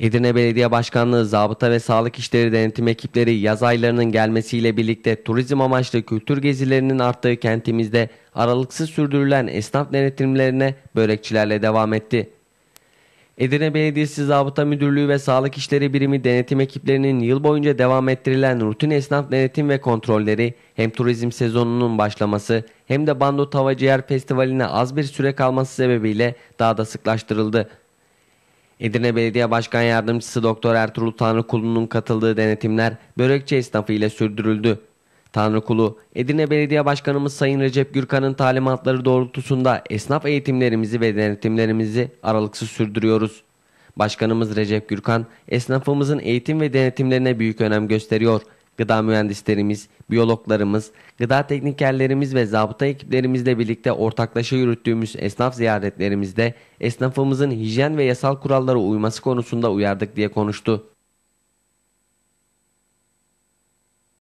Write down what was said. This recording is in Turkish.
Edirne Belediye Başkanlığı Zabıta ve Sağlık İşleri Denetim Ekipleri yaz aylarının gelmesiyle birlikte turizm amaçlı kültür gezilerinin arttığı kentimizde aralıksız sürdürülen esnaf denetimlerine börekçilerle devam etti. Edirne Belediyesi Zabıta Müdürlüğü ve Sağlık İşleri Birimi denetim ekiplerinin yıl boyunca devam ettirilen rutin esnaf denetim ve kontrolleri hem turizm sezonunun başlaması hem de Bando Tava Festivali'ne az bir süre kalması sebebiyle daha da sıklaştırıldı. Edirne Belediye Başkan Yardımcısı Doktor Ertuğrul Tanrıkulu'nun katıldığı denetimler börekçi esnafı ile sürdürüldü. Tanrıkulu, Edirne Belediye Başkanımız Sayın Recep Gürkan'ın talimatları doğrultusunda esnaf eğitimlerimizi ve denetimlerimizi aralıksız sürdürüyoruz. Başkanımız Recep Gürkan, esnafımızın eğitim ve denetimlerine büyük önem gösteriyor.'' gıda mühendislerimiz, biyologlarımız, gıda teknikerlerimiz ve zabıta ekiplerimizle birlikte ortaklaşa yürüttüğümüz esnaf ziyaretlerimizde esnafımızın hijyen ve yasal kurallara uyması konusunda uyardık diye konuştu.